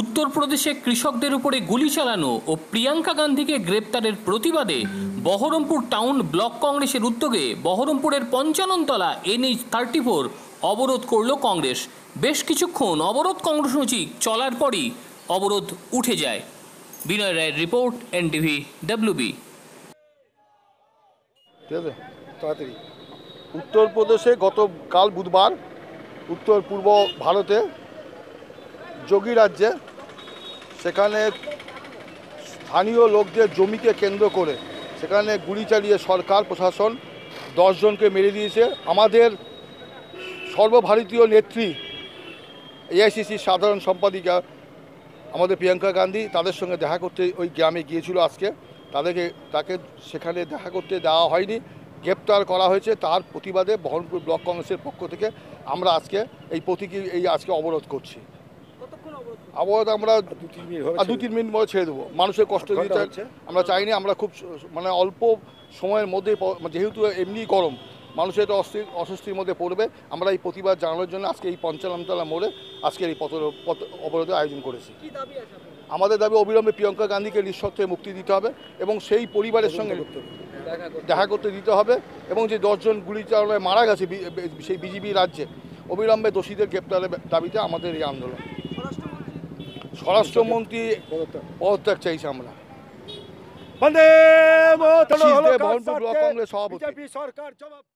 উত্তরপ্রদেশে কৃষকদের উপরে গুলি চালানো ও প্রিয়াঙ্কা গান্ধীকে গ্রেপ্তারের প্রতিবাদে বহরমপুর টাউন ব্লক কংগ্রেসের উদ্যোগে বহরমপুরের পঞ্চাননতলা এনএইচ থার্টি ফোর অবরোধ করল কংগ্রেস বেশ কিছুক্ষণ অবরোধ কর্মসূচি চলার পরই অবরোধ উঠে যায় বিনয় রায়ের রিপোর্ট এনটিভি ডাব্লিউবি তাড়াতাড়ি উত্তরপ্রদেশে গতকাল বুধবার উত্তর পূর্ব ভারতে যোগী রাজ্যে সেখানে স্থানীয় লোকদের জমিকে কেন্দ্র করে সেখানে গুলি চালিয়ে সরকার প্রশাসন দশজনকে মেরে দিয়েছে আমাদের সর্বভারতীয় নেত্রী এআইসিসির সাধারণ সম্পাদিকা আমাদের প্রিয়াঙ্কা গান্ধী তাদের সঙ্গে দেখা করতে ওই গ্রামে গিয়েছিল আজকে তাদেরকে তাকে সেখানে দেখা করতে দেওয়া হয়নি গ্রেপ্তার করা হয়েছে তার প্রতিবাদে বহরমপুর ব্লক কংগ্রেসের পক্ষ থেকে আমরা আজকে এই প্রতীকী এই আজকে অবরোধ করছি আবহাওয়া আমরা দু তিন মিনিট মধ্যে ছেড়ে দেবো মানুষের কষ্ট দিতে আমরা চাইনি আমরা খুব মানে অল্প সময়ের মধ্যে মানে যেহেতু এমনি গরম মানুষের এটা অস্থির অস্বস্তির মধ্যে পড়বে আমরা এই প্রতিবাদ জানানোর জন্য আজকে এই পঞ্চালামতলা মোড়ে আজকের এই পথ অবরোধের আয়োজন করেছি আমাদের দাবি অবিলম্বে প্রিয়ঙ্কা গান্ধীকে নিঃশর্তে মুক্তি দিতে হবে এবং সেই পরিবারের সঙ্গে দেখা করতে দিতে হবে এবং যে দশজন গুলি চালনায় মারা গেছে সেই বিজেপি রাজ্যে অবিলম্বে দোষীদের গ্রেপ্তারের দাবিতে আমাদের এই আন্দোলন স্বরাষ্ট্রমন্ত্রী পদত্যাগ চাইছি আমরা বন্দে মাতরম ব্লক কংগ্রেস সভাপতি